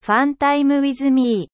Fun Time with Me.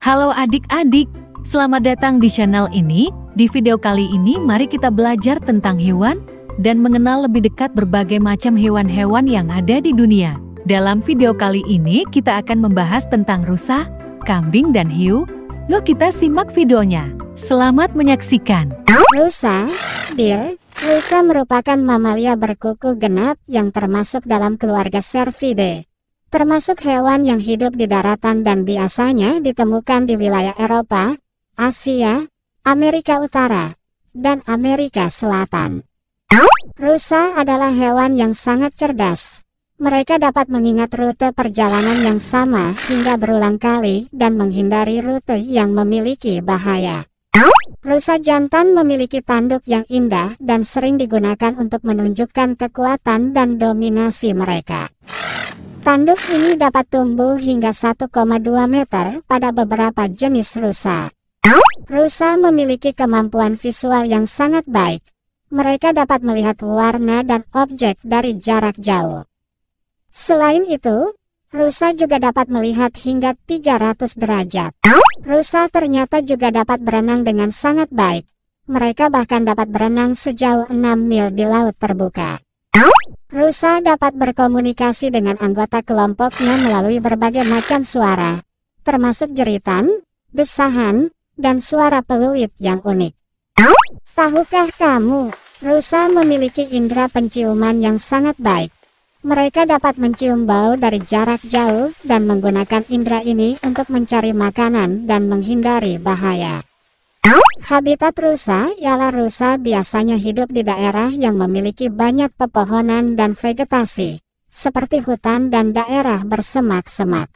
Halo adik-adik, selamat datang di channel ini. Di video kali ini mari kita belajar tentang hewan dan mengenal lebih dekat berbagai macam hewan-hewan yang ada di dunia. Dalam video kali ini kita akan membahas tentang rusa, kambing dan hiu. Yuk kita simak videonya. Selamat menyaksikan. Rusa, bear, Rusa merupakan mamalia berkuku genap yang termasuk dalam keluarga Cervidae. Termasuk hewan yang hidup di daratan dan biasanya ditemukan di wilayah Eropa, Asia, Amerika Utara, dan Amerika Selatan. Rusa adalah hewan yang sangat cerdas. Mereka dapat mengingat rute perjalanan yang sama hingga berulang kali dan menghindari rute yang memiliki bahaya. Rusa jantan memiliki tanduk yang indah dan sering digunakan untuk menunjukkan kekuatan dan dominasi mereka. Tanduk ini dapat tumbuh hingga 1,2 meter pada beberapa jenis rusa. Rusa memiliki kemampuan visual yang sangat baik. Mereka dapat melihat warna dan objek dari jarak jauh. Selain itu, Rusa juga dapat melihat hingga 300 derajat. Rusa ternyata juga dapat berenang dengan sangat baik. Mereka bahkan dapat berenang sejauh 6 mil di laut terbuka. Rusa dapat berkomunikasi dengan anggota kelompoknya melalui berbagai macam suara, termasuk jeritan, desahan, dan suara peluit yang unik. Tahukah kamu, rusa memiliki indera penciuman yang sangat baik. Mereka dapat mencium bau dari jarak jauh dan menggunakan indera ini untuk mencari makanan dan menghindari bahaya. Habitat rusa ialah rusa biasanya hidup di daerah yang memiliki banyak pepohonan dan vegetasi, seperti hutan dan daerah bersemak-semak.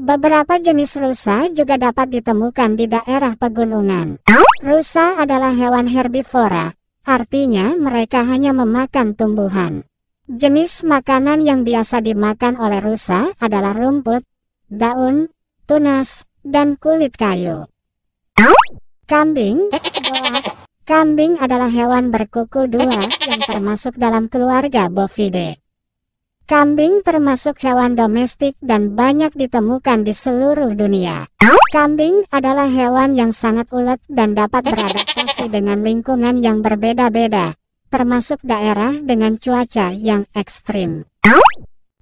Beberapa jenis rusa juga dapat ditemukan di daerah pegunungan. Rusa adalah hewan herbivora, artinya mereka hanya memakan tumbuhan. Jenis makanan yang biasa dimakan oleh rusa adalah rumput, daun, tunas, dan kulit kayu. Kambing Kambing adalah hewan berkuku dua yang termasuk dalam keluarga bovidae. Kambing termasuk hewan domestik dan banyak ditemukan di seluruh dunia. Kambing adalah hewan yang sangat ulet dan dapat beradaptasi dengan lingkungan yang berbeda-beda, termasuk daerah dengan cuaca yang ekstrim.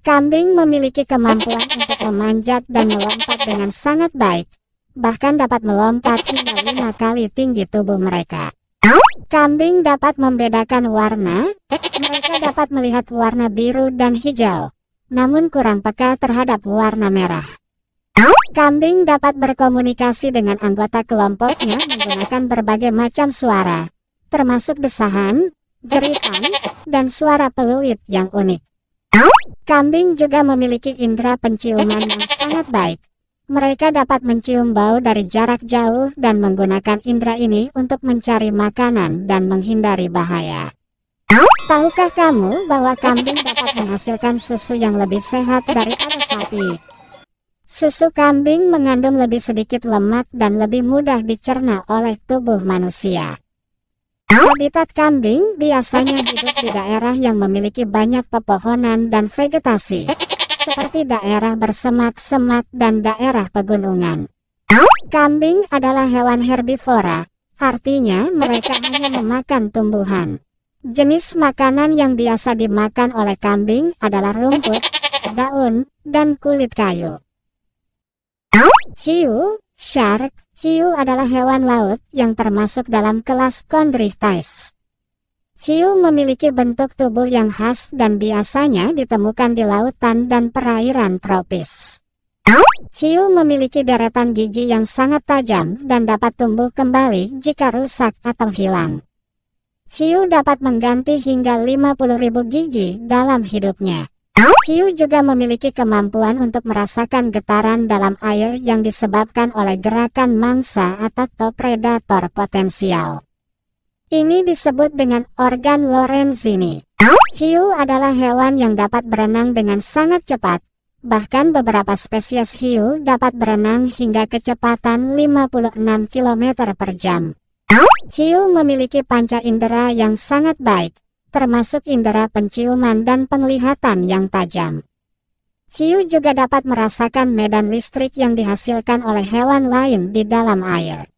Kambing memiliki kemampuan untuk memanjat dan melompat dengan sangat baik, bahkan dapat melompat hingga lima kali tinggi tubuh mereka. Kambing dapat membedakan warna, mereka dapat melihat warna biru dan hijau, namun kurang peka terhadap warna merah. Kambing dapat berkomunikasi dengan anggota kelompoknya menggunakan berbagai macam suara, termasuk desahan, jeritan, dan suara peluit yang unik. Kambing juga memiliki indera penciuman yang sangat baik. Mereka dapat mencium bau dari jarak jauh dan menggunakan indera ini untuk mencari makanan dan menghindari bahaya. Tahukah kamu bahwa kambing dapat menghasilkan susu yang lebih sehat dari daripada sapi? Susu kambing mengandung lebih sedikit lemak dan lebih mudah dicerna oleh tubuh manusia. Habitat kambing biasanya hidup di daerah yang memiliki banyak pepohonan dan vegetasi, seperti daerah bersemak-semak dan daerah pegunungan. Kambing adalah hewan herbivora, artinya mereka hanya memakan tumbuhan. Jenis makanan yang biasa dimakan oleh kambing adalah rumput, daun, dan kulit kayu. Hiu, shark, Hiu adalah hewan laut yang termasuk dalam kelas Chondrichthyes. Hiu memiliki bentuk tubuh yang khas dan biasanya ditemukan di lautan dan perairan tropis. Hiu memiliki deretan gigi yang sangat tajam dan dapat tumbuh kembali jika rusak atau hilang. Hiu dapat mengganti hingga 50.000 gigi dalam hidupnya. Hiu juga memiliki kemampuan untuk merasakan getaran dalam air yang disebabkan oleh gerakan mangsa atau predator potensial. Ini disebut dengan organ Lorenzini. Hiu adalah hewan yang dapat berenang dengan sangat cepat. Bahkan beberapa spesies hiu dapat berenang hingga kecepatan 56 km per jam. Hiu memiliki panca indera yang sangat baik termasuk indera penciuman dan penglihatan yang tajam. Hiu juga dapat merasakan medan listrik yang dihasilkan oleh hewan lain di dalam air.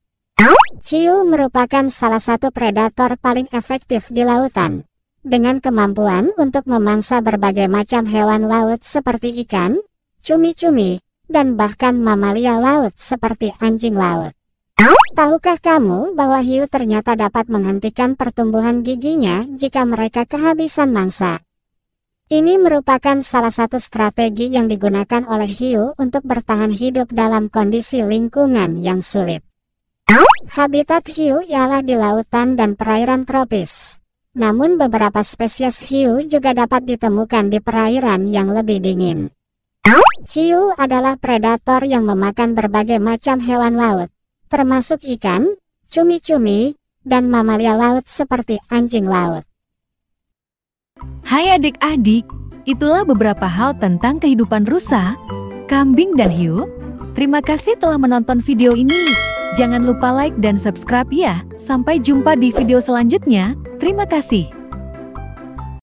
Hiu merupakan salah satu predator paling efektif di lautan, dengan kemampuan untuk memangsa berbagai macam hewan laut seperti ikan, cumi-cumi, dan bahkan mamalia laut seperti anjing laut. Tahukah kamu bahwa hiu ternyata dapat menghentikan pertumbuhan giginya jika mereka kehabisan mangsa? Ini merupakan salah satu strategi yang digunakan oleh hiu untuk bertahan hidup dalam kondisi lingkungan yang sulit. Habitat hiu ialah di lautan dan perairan tropis. Namun beberapa spesies hiu juga dapat ditemukan di perairan yang lebih dingin. Hiu adalah predator yang memakan berbagai macam hewan laut termasuk ikan, cumi-cumi, dan mamalia laut seperti anjing laut. Hai adik-adik, itulah beberapa hal tentang kehidupan rusa, kambing dan hiu. Terima kasih telah menonton video ini. Jangan lupa like dan subscribe ya. Sampai jumpa di video selanjutnya. Terima kasih.